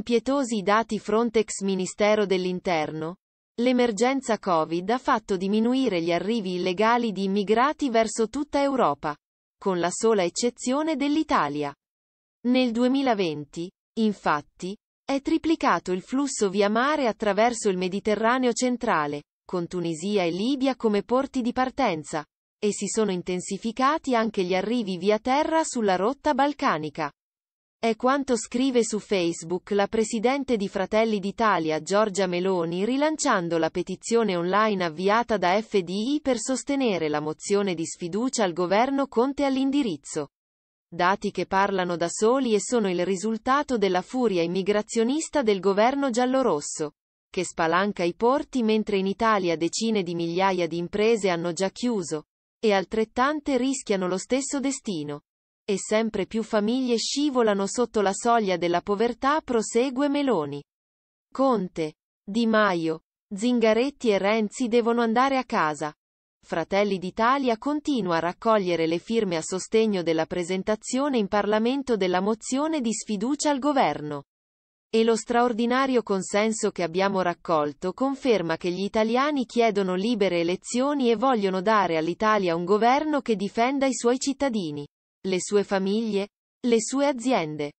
impietosi i dati Frontex Ministero dell'Interno, l'emergenza Covid ha fatto diminuire gli arrivi illegali di immigrati verso tutta Europa, con la sola eccezione dell'Italia. Nel 2020, infatti, è triplicato il flusso via mare attraverso il Mediterraneo centrale, con Tunisia e Libia come porti di partenza, e si sono intensificati anche gli arrivi via terra sulla rotta balcanica. È quanto scrive su Facebook la presidente di Fratelli d'Italia Giorgia Meloni rilanciando la petizione online avviata da FDI per sostenere la mozione di sfiducia al governo Conte all'indirizzo. Dati che parlano da soli e sono il risultato della furia immigrazionista del governo giallorosso, che spalanca i porti mentre in Italia decine di migliaia di imprese hanno già chiuso, e altrettante rischiano lo stesso destino e sempre più famiglie scivolano sotto la soglia della povertà prosegue Meloni. Conte, Di Maio, Zingaretti e Renzi devono andare a casa. Fratelli d'Italia continua a raccogliere le firme a sostegno della presentazione in Parlamento della mozione di sfiducia al governo. E lo straordinario consenso che abbiamo raccolto conferma che gli italiani chiedono libere elezioni e vogliono dare all'Italia un governo che difenda i suoi cittadini le sue famiglie, le sue aziende.